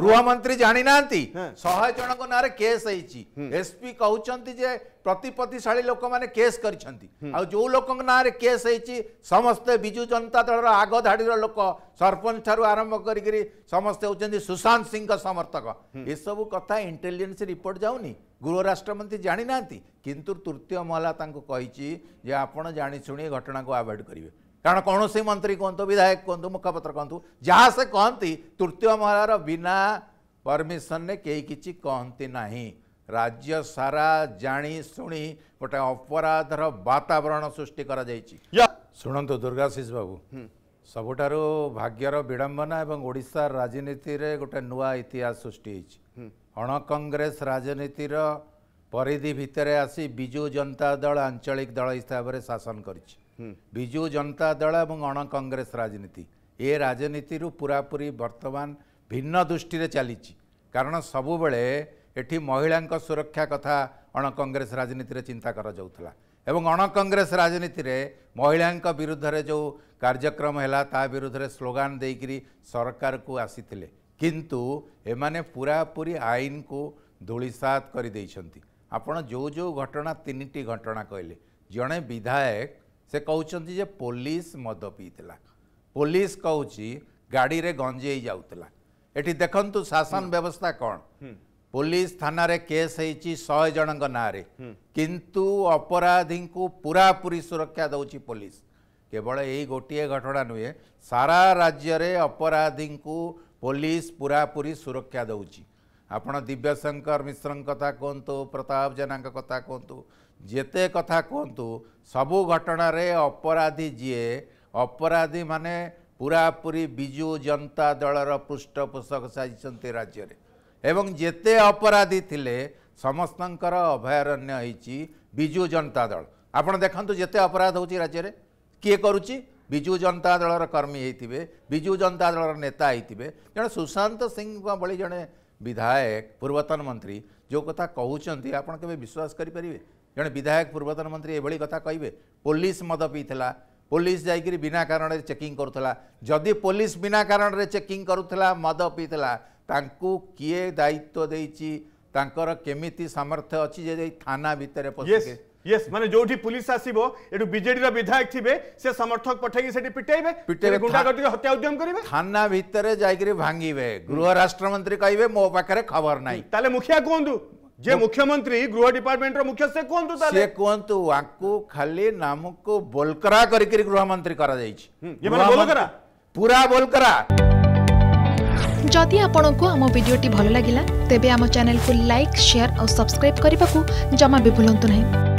ଗୃହମନ୍ତ୍ରୀ ଜାଣିନାହାନ୍ତି ଶହେ ଜଣଙ୍କ ନାଁରେ କେସ୍ ହେଇଛି ଏସପି କହୁଛନ୍ତି ଯେ ପ୍ରତିପତ୍ତିଶାଳୀ ଲୋକମାନେ କେସ୍ କରିଛନ୍ତି ଆଉ ଯୋଉ ଲୋକଙ୍କ ନାଁରେ କେସ୍ ହେଇଛି ସମସ୍ତେ ବିଜୁ ଜନତା ଦଳର ଆଗ ଧାଡ଼ିର ଲୋକ ସରପଞ୍ଚ ଠାରୁ ଆରମ୍ଭ କରିକିରି ସମସ୍ତେ ହେଉଛନ୍ତି ସୁଶାନ୍ତ ସିଂଙ୍କ ସମର୍ଥକ ଏସବୁ କଥା ଇଣ୍ଟେଲିଜେନ୍ସ ରିପୋର୍ଟ ଯାଉନି ଗୃହ ରାଷ୍ଟ୍ରମନ୍ତ୍ରୀ ଜାଣିନାହାନ୍ତି କିନ୍ତୁ ତୃତୀୟ ମହଲା ତାଙ୍କୁ କହିଛି ଯେ ଆପଣ ଜାଣିଶୁଣି ଘଟଣାକୁ ଆଭଏଡ୍ କରିବେ କାରଣ କୌଣସି ମନ୍ତ୍ରୀ କୁହନ୍ତୁ ବିଧାୟକ କୁହନ୍ତୁ ମୁଖପତ୍ର କୁହନ୍ତୁ ଯାହା ସେ କହନ୍ତି ତୃତୀୟ ମହଲାର ବିନା ପରମିସନରେ କେହି କିଛି କହନ୍ତି ନାହିଁ ରାଜ୍ୟ ସାରା ଜାଣି ଶୁଣି ଗୋଟେ ଅପରାଧର ବାତାବରଣ ସୃଷ୍ଟି କରାଯାଇଛି ଶୁଣନ୍ତୁ ଦୁର୍ଗାଶିଷ ବାବୁ ସବୁଠାରୁ ଭାଗ୍ୟର ବିଡ଼ମ୍ବନା ଏବଂ ଓଡ଼ିଶା ରାଜନୀତିରେ ଗୋଟେ ନୂଆ ଇତିହାସ ସୃଷ୍ଟି ହେଇଛି ଅଣ କଂଗ୍ରେସ ରାଜନୀତିର ପରିଧି ଭିତରେ ଆସି ବିଜୁ ଜନତା ଦଳ ଆଞ୍ଚଳିକ ଦଳ ହିସାବରେ ଶାସନ କରିଛି ବିଜୁ ଜନତା ଦଳ ଏବଂ ଅଣକଂଗ୍ରେସ ରାଜନୀତି ଏ ରାଜନୀତିରୁ ପୁରାପୁରି ବର୍ତ୍ତମାନ ଭିନ୍ନ ଦୃଷ୍ଟିରେ ଚାଲିଛି କାରଣ ସବୁବେଳେ ଏଠି ମହିଳାଙ୍କ ସୁରକ୍ଷା କଥା ଅଣକଂଗ୍ରେସ ରାଜନୀତିରେ ଚିନ୍ତା କରାଯାଉଥିଲା ଏବଂ ଅଣକଂଗ୍ରେସ ରାଜନୀତିରେ ମହିଳାଙ୍କ ବିରୁଦ୍ଧରେ ଯେଉଁ କାର୍ଯ୍ୟକ୍ରମ ହେଲା ତା ବିରୁଦ୍ଧରେ ସ୍ଲୋଗାନ ଦେଇକରି ସରକାରକୁ ଆସିଥିଲେ କିନ୍ତୁ ଏମାନେ ପୁରାପୁରି ଆଇନକୁ ଧୂଳିସାତ କରିଦେଇଛନ୍ତି ଆପଣ ଯେଉଁ ଯେଉଁ ଘଟଣା ତିନିଟି ଘଟଣା କହିଲେ ଜଣେ ବିଧାୟକ ସେ କହୁଛନ୍ତି ଯେ ପୋଲିସ ମଦ ପିଇଥିଲା ପୋଲିସ କହୁଛି ଗାଡ଼ିରେ ଗଞ୍ଜେଇ ଯାଉଥିଲା ଏଠି ଦେଖନ୍ତୁ ଶାସନ ବ୍ୟବସ୍ଥା କ'ଣ ପୋଲିସ ଥାନାରେ କେସ୍ ହେଇଛି ଶହେ ଜଣଙ୍କ ନାଁରେ କିନ୍ତୁ ଅପରାଧୀଙ୍କୁ ପୁରାପୁରି ସୁରକ୍ଷା ଦେଉଛି ପୋଲିସ କେବଳ ଏଇ ଗୋଟିଏ ଘଟଣା ନୁହେଁ ସାରା ରାଜ୍ୟରେ ଅପରାଧୀଙ୍କୁ ପୋଲିସ ପୁରାପୁରି ସୁରକ୍ଷା ଦେଉଛି ଆପଣ ଦିବ୍ୟଶଙ୍କର ମିଶ୍ରଙ୍କ କଥା କୁହନ୍ତୁ ପ୍ରତାପ ଜେନାଙ୍କ କଥା କୁହନ୍ତୁ ଯେତେ କଥା କୁହନ୍ତୁ ସବୁ ଘଟଣାରେ ଅପରାଧୀ ଯିଏ ଅପରାଧୀମାନେ ପୁରାପୁରି ବିଜୁ ଜନତା ଦଳର ପୃଷ୍ଠପୋଷକ ସାଜିଛନ୍ତି ରାଜ୍ୟରେ ଏବଂ ଯେତେ ଅପରାଧୀ ଥିଲେ ସମସ୍ତଙ୍କର ଅଭୟାରଣ୍ୟ ହେଇଛି ବିଜୁ ଜନତା ଦଳ ଆପଣ ଦେଖନ୍ତୁ ଯେତେ ଅପରାଧ ହେଉଛି ରାଜ୍ୟରେ କିଏ କରୁଛି ବିଜୁ ଜନତା ଦଳର କର୍ମୀ ହେଇଥିବେ ବିଜୁ ଜନତା ଦଳର ନେତା ହେଇଥିବେ ଜଣେ ସୁଶାନ୍ତ ସିଂଙ୍କ ଭଳି ଜଣେ विधायक पूर्वतन मंत्री जो कथा कहते आपड़ के विश्वास करें जड़े विधायक पूर्वतन मंत्री ये कथा कहे पुलिस मद पीला पुलिस जाकि बिना कारण चेकिंग करुला जदि पुलिस बिना कारण चेकिंग करुला मद पीला किए दायित्व देकर केमी सामर्थ्य अच्छी जे थाना भितर पशे यस माने जोठी पुलिस आसीबो एटु बीजेडी रा विधायक थिबे से समर्थक पठाई सेठी पिटाइबे पिटाइबे गुंडागर्दी हत्या उद्यम करिवे थाना भितरे जाइकरी भांगीबे गृह राष्ट्र मंत्री कहिवे मो पाखरे खबर नाही ताले मुखिया कोंदु जे मुख्यमंत्री गृह डिपार्टमेंट रो मुख्य से कोंतु ताले से कोंतु वाकु खाली नाम को बोलकरा करके गृह मंत्री करा जाईछ हम्म, ये माने बोलकरा पूरा बोलकरा जदि आपण को आम भिडी भल लगा तेब आम चेल को लाइक सेयार और सब्सक्राइब करने को जमा भी भूलु ना